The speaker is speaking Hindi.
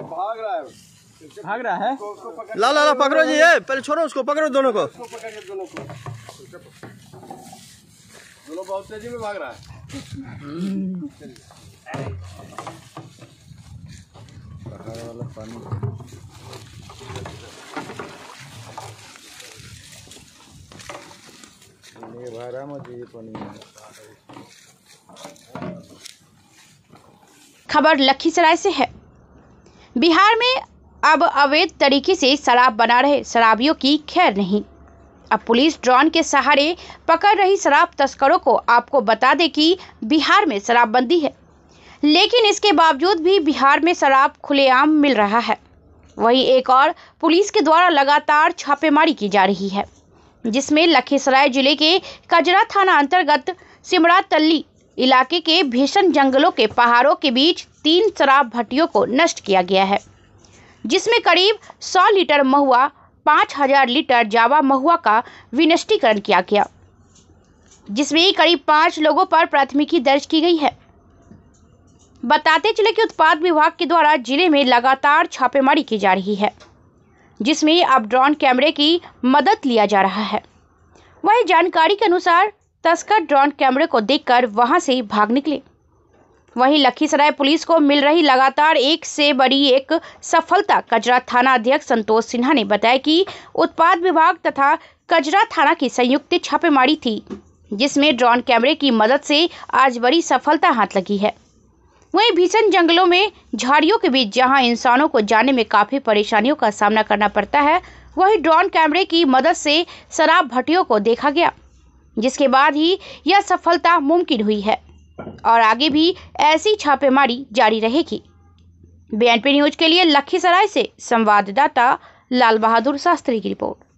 भाग रहा है भाग रहा है ला ला ला पकड़ो जी ये पहले छोड़ो उसको पकड़ो दोनों को दोनों को दोनों बहुत तेजी में भाग रहा है वाला पानी ये खबर लखीसराय से है बिहार में अब अवैध तरीके से शराब बना रहे शराबियों की खैर नहीं अब पुलिस ड्रोन के सहारे पकड़ रही शराब तस्करों को आपको बता दें कि बिहार में शराबबंदी है लेकिन इसके बावजूद भी बिहार में शराब खुलेआम मिल रहा है वहीं एक और पुलिस के द्वारा लगातार छापेमारी की जा रही है जिसमें लखीसराय जिले के कजरा थाना अंतर्गत सिमरा तल्ली इलाके के भीषण जंगलों के पहाड़ों के बीच तीन शराब भट्टियों को नष्ट किया गया है जिसमें करीब 100 लीटर महुआ 5000 लीटर जावा महुआ का विनष्टीकरण किया गया जिसमें करीब पाँच लोगों पर प्राथमिकी दर्ज की गई है बताते चले कि उत्पाद विभाग के द्वारा जिले में लगातार छापेमारी की जा रही है जिसमें अब ड्रोन कैमरे की मदद लिया जा रहा है वही जानकारी के अनुसार तस्कर ड्रोन कैमरे को देखकर वहां से भाग निकले वहीं लखीसराय पुलिस को मिल रही लगातार एक से बड़ी एक सफलता कजरा थाना अध्यक्ष संतोष सिन्हा ने बताया कि उत्पाद विभाग तथा कजरा थाना की संयुक्त छापेमारी थी जिसमें ड्रोन कैमरे की मदद से आज बड़ी सफलता हाथ लगी है वहीं भीषण जंगलों में झाड़ियों के बीच जहां इंसानों को जाने में काफ़ी परेशानियों का सामना करना पड़ता है वहीं ड्रोन कैमरे की मदद से शराब भट्टियों को देखा गया जिसके बाद ही यह सफलता मुमकिन हुई है और आगे भी ऐसी छापेमारी जारी रहेगी बीएनपी न्यूज के लिए लखीसराय से संवाददाता लाल बहादुर शास्त्री की रिपोर्ट